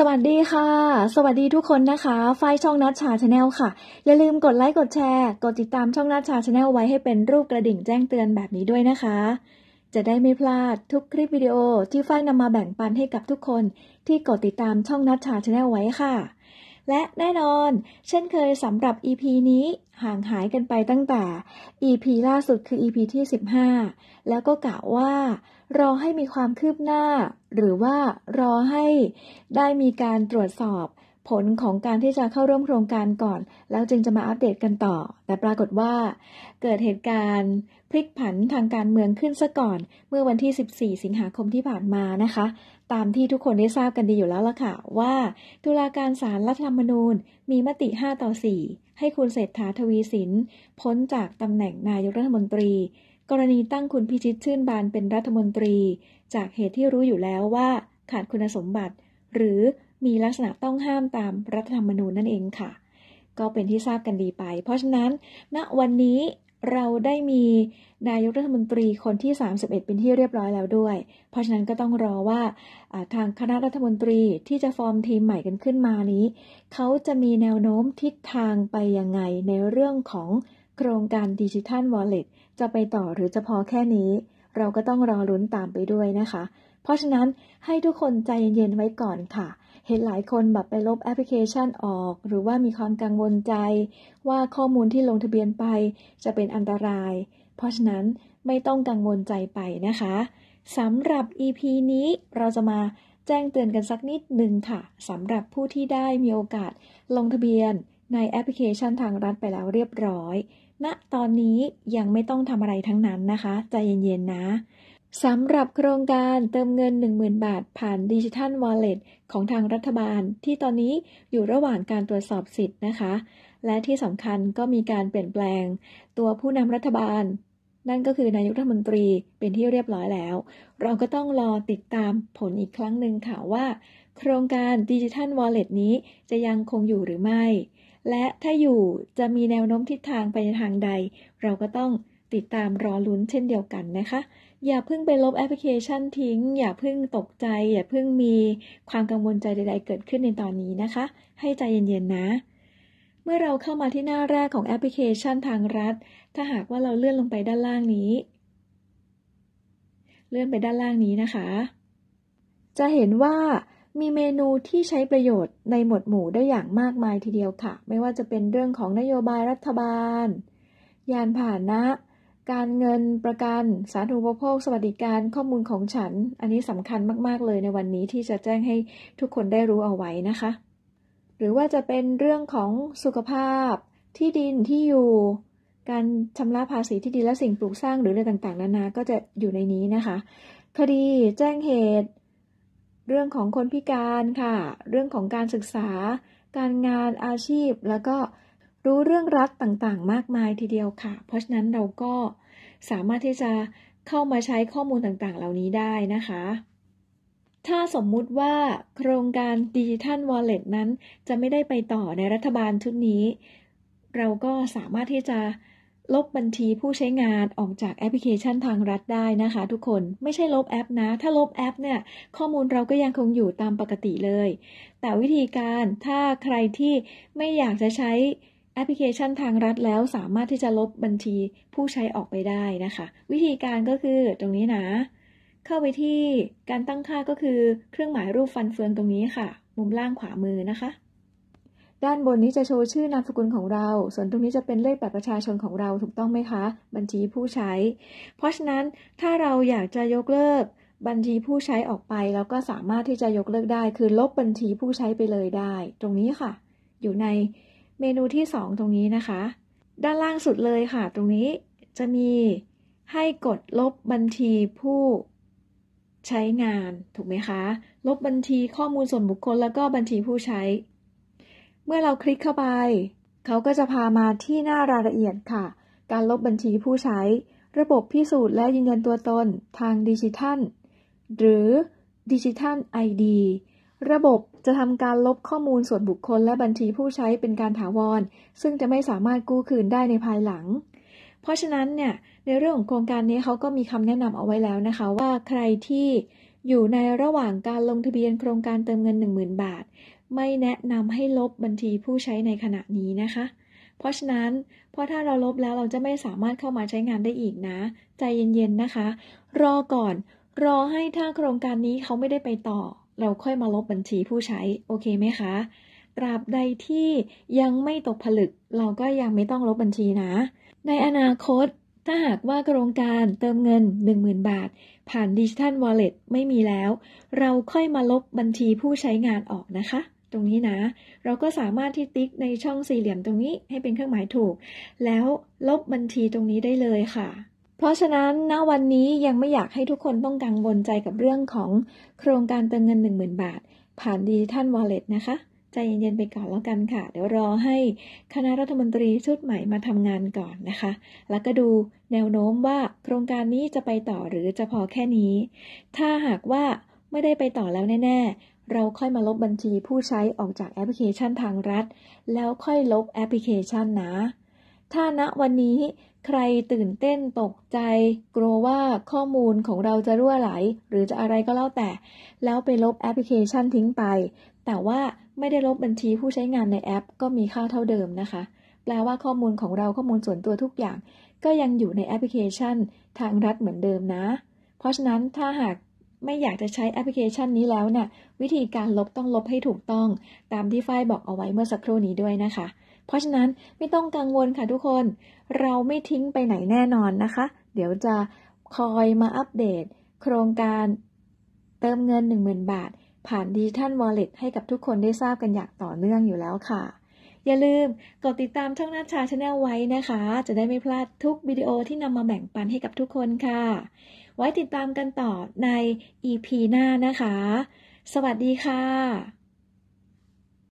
สวัสดีค่ะ สวัสดีทุกคนนะคะไฟช่องนัดชาชาแนลค่ะ อย่าลืมกดไลค์กดแชร์กดติดตามช่องนัดชาชาแนลไว้ให้เป็นรูปกระดิ่งแจ้งเตือนแบบนี้ด้วยนะคะ จะได้ไม่พลาดทุกคลิปวิดีโอที่ไฟนำมาแบ่งปันให้กับทุกคนที่กดติดตามช่องนัดชาชาแนลไว้ค่ะ และแน่นอนเช่นเคยสำหรับ EP นี้ ห่างหายกันไปตั้งแต่ EP ล่าสุดคือ EP ที่15แล้วก็กล่าวว่ารอให้มีความคืบหน้า หรือว่ารอให้ได้มีการตรวจสอบผลของการที่จะเข้าร่วมโครงการก่อน แล้วจึงจะมาอัปเดตกันต่อ แต่ปรากฏว่า เกิดเหตุการณ์พลิกผันทางการเมืองขึ้นซะก่อนเมื่อวันที่ 14 สิงหาคมที่ผ่านมานะคะ ตามที่ทุกคนได้ทราบกันดีอยู่แล้วล่ะค่ะว่าตุลาการศาลรัฐธรรมนูญมีมติ 5 ต่อ 4ให้คุณเศรษฐาทวีสินพ้นจากตำแหน่งนายกรัฐมนตรี กรณีตั้งคุณพิชิตชื่นบานเป็นรัฐมนตรี จากเหตุที่รู้อยู่แล้วว่า ขาดคุณสมบัติ หรือมีลักษณะต้องห้ามตามรัฐธรรมนูญนั่นเองค่ะ ก็เป็นที่ทราบกันดีไป เพราะฉะนั้นณนะวันนี้เราได้มีนายกรัฐมนตรีคนที่ 31 เป็นที่เรียบร้อยแล้วด้วย เพราะฉะนั้นก็ต้องรอว่าทางคณะรัฐมนตรีที่จะฟอร์มทีมใหม่กันขึ้นมานี้ เขาจะมีแนวโน้มทิศทางไปยังไงในเรื่องของโครงการดิจิทัลวอลเล็ตจะไปต่อหรือจะพอแค่นี้ เราก็ต้องรอลุ้นตามไปด้วยนะคะ เพราะฉะนั้นให้ทุกคนใจเย็นๆไว้ก่อนค่ะเห็นหลายคนแบบไปลบแอปพลิเคชันออก หรือว่ามีความกังวลใจ ว่าข้อมูลที่ลงทะเบียนไปจะเป็นอันตราย เพราะฉะนั้นไม่ต้องกังวลใจไปนะคะสำหรับ EP นี้เราจะมาแจ้งเตือนกันสักนิดหนึ่งค่ะสำหรับผู้ที่ได้มีโอกาสลงทะเบียนในแอปพลิเคชันทางรัฐไปแล้วเรียบร้อยณนะตอนนี้ยังไม่ต้องทำอะไรทั้งนั้นนะคะ ใจเย็นๆนะสำหรับโครงการเติมเงิน 10,000 บาทผ่านดิจิทัลวอลเล็ตของทางรัฐบาลที่ตอนนี้อยู่ระหว่างการตรวจสอบสิทธิ์นะคะ และที่สำคัญก็มีการเปลี่ยนแปลง ตัวผู้นำรัฐบาล นั่นก็คือนายกรัฐมนตรีเป็นที่เรียบร้อยแล้ว เราก็ต้องรอติดตามผลอีกครั้งหนึ่งค่ะว่า โครงการดิจิทัลวอลเล็ตนี้จะยังคงอยู่หรือไม่ และถ้าอยู่จะมีแนวโน้มทิศทางไปในทางใด เราก็ต้องติดตามรอลุ้นเช่นเดียวกันนะคะ อย่าเพิ่งไปลบแอปพลิเคชันทิ้ง อย่าเพิ่งตกใจ อย่าเพิ่งมีความกังวลใจใดๆ เกิดขึ้นในตอนนี้นะคะ ให้ใจเย็นๆนะ เมื่อเราเข้ามาที่หน้าแรกของแอปพลิเคชันทางรัฐ ถ้าหากว่าเราเลื่อนลงไปด้านล่างนี้ เลื่อนไปด้านล่างนี้นะคะ จะเห็นว่ามีเมนูที่ใช้ประโยชน์ในหมวดหมู่ได้อย่างมากมายทีเดียวค่ะ ไม่ว่าจะเป็นเรื่องของนโยบายรัฐบาล ยานพาหนะการเงินประกันสาธารณูปโภค สวัสดิการข้อมูลของฉัน อันนี้สำคัญมากๆเลยในวันนี้ที่จะแจ้งให้ทุกคนได้รู้เอาไว้นะคะ หรือว่าจะเป็นเรื่องของสุขภาพที่ดินที่อยู่การชำระภาษีที่ดินและสิ่งปลูกสร้างหรืออะไรต่างๆนานา ก็จะอยู่ในนี้นะคะ คดีแจ้งเหตุ เรื่องของคนพิการค่ะ เรื่องของการศึกษา การงานอาชีพแล้วก็รู้เรื่องรัฐต่างๆ มากมายทีเดียวค่ะ เพราะฉะนั้นเราก็สามารถที่จะเข้ามาใช้ข้อมูลต่างๆ เหล่านี้ได้นะคะ ถ้าสมมุติว่าโครงการดิจิทัลวอลเล็ตนั้น จะไม่ได้ไปต่อในรัฐบาลชุดนี้ เราก็สามารถที่จะลบบัญชีผู้ใช้งานออกจากแอปพลิเคชันทางรัฐได้นะคะทุกคน ไม่ใช่ลบแอปนะ ถ้าลบแอปเนี่ย ข้อมูลเราก็ยังคงอยู่ตามปกติเลย แต่วิธีการถ้าใครที่ไม่อยากจะใช้แอปพลิเคชันทางรัฐแล้วสามารถที่จะลบบัญชีผู้ใช้ออกไปได้นะคะ วิธีการก็คือตรงนี้นะ เข้าไปที่การตั้งค่าก็คือ เครื่องหมายรูปฟันเฟืองตรงนี้ค่ะ มุมล่างขวามือนะคะ ด้านบนนี้จะโชว์ชื่อนามสกุลของเรา ส่วนตรงนี้จะเป็นเลขบัตรประชาชนของเราถูกต้องไหมคะ บัญชีผู้ใช้ เพราะฉะนั้นถ้าเราอยากจะยกเลิกบัญชีผู้ใช้ออกไปแล้วก็สามารถที่จะยกเลิกได้ คือลบบัญชีผู้ใช้ไปเลยได้ ตรงนี้ค่ะ อยู่ในเมนูที่ 2 ตรงนี้นะคะ ด้านล่างสุดเลยค่ะ ตรงนี้จะมีให้กดลบบัญชีผู้ใช้งาน ถูกไหมคะ ลบบัญชีข้อมูลส่วนบุคคลแล้วก็บัญชีผู้ใช้ เมื่อเราคลิกเข้าไป เขาก็จะพามาที่หน้ารายละเอียดค่ะ การลบบัญชีผู้ใช้ ระบบพิสูจน์และยืนยันตัวตนทางดิจิทัล หรือดิจิทัล ID ระบบจะทำการลบข้อมูลส่วนบุคคลและบัญชีผู้ใช้เป็นการถาวร ซึ่งจะไม่สามารถกู้คืนได้ในภายหลัง เพราะฉะนั้นเนี่ย ในเรื่องของโครงการนี้เขาก็มีคำแนะนำเอาไว้แล้วนะคะ ว่าใครที่อยู่ในระหว่างการลงทะเบียนโครงการเติมเงิน10,000 บาท ไม่แนะนำให้ลบบัญชีผู้ใช้ในขณะนี้นะคะ เพราะฉะนั้น เพราะถ้าเราลบแล้วเราจะไม่สามารถเข้ามาใช้งานได้อีกนะ ใจเย็นๆนะคะ รอก่อนรอให้ถ้าโครงการนี้เขาไม่ได้ไปต่อเราค่อยมาลบบัญชีผู้ใช้โอเคไหมคะตราบใดที่ยังไม่ตกผลึก เราก็ยังไม่ต้องลบบัญชีนะ ในอนาคต ถ้าหากว่าโครงการเติมเงิน 10,000 บาท ผ่านดิจิทัลวอลเล็ตไม่มีแล้ว เราค่อยมาลบบัญชีผู้ใช้งานออกนะคะ ตรงนี้นะ เราก็สามารถที่ติ๊กในช่องสี่เหลี่ยมตรงนี้ ให้เป็นเครื่องหมายถูกแล้วลบบัญชีตรงนี้ได้เลยค่ะเพราะฉะนั้นณวันนี้ยังไม่อยากให้ทุกคนต้องกังวลใจกับเรื่องของโครงการเติมเงิน 10,000บาท ผ่านดิจิทัลวอลเล็ตนะคะ ใจเย็นๆไปก่อนแล้วกันค่ะ เดี๋ยวรอให้คณะรัฐมนตรีชุดใหม่มาทำงานก่อนนะคะ แล้วก็ดูแนวโน้มว่าโครงการนี้จะไปต่อหรือจะพอแค่นี้ ถ้าหากว่าไม่ได้ไปต่อแล้วแน่ๆ เราค่อยมาลบบัญชีผู้ใช้ออกจากแอปพลิเคชันทางรัฐ แล้วค่อยลบแอปพลิเคชันนะถ้าณวันนี้ใครตื่นเต้นตกใจกลัวว่าข้อมูลของเราจะรั่วไหล หรือจะอะไรก็แล้วแต่ แล้วไปลบแอปพลิเคชันทิ้งไป แต่ว่าไม่ได้ลบบัญชีผู้ใช้งานในแอป ก็มีค่าเท่าเดิมนะคะ แปลว่าข้อมูลของเราข้อมูลส่วนตัวทุกอย่าง ก็ยังอยู่ในแอปพลิเคชัน ทางรัฐเหมือนเดิมนะ เพราะฉะนั้นถ้าหากไม่อยากจะใช้แอปพลิเคชันนี้แล้วเนะี่ยวิธีการลบต้องลบให้ถูกต้อง ตามที่ฝฟายบอกเอาไว้เมื่อสักครู่นี้ด้วยนะคะเพราะฉะนั้นไม่ต้องกังวลค่ะทุกคนเราไม่ทิ้งไปไหนแน่นอนนะคะ เดี๋ยวจะคอยมาอัปเดตโครงการเติมเงิน 10,000 บาท ผ่านดิจิทัลวอลเล็ตให้กับทุกคนได้ทราบกันอย่างต่อเนื่องอยู่แล้วค่ะ อย่าลืมกดติดตามช่องนัชชาชาแนลไว้นะคะ จะได้ไม่พลาดทุกวิดีโอที่นำมาแบ่งปันให้กับทุกคนค่ะ ไว้ติดตามกันต่อใน EP หน้านะคะ สวัสดีค่ะ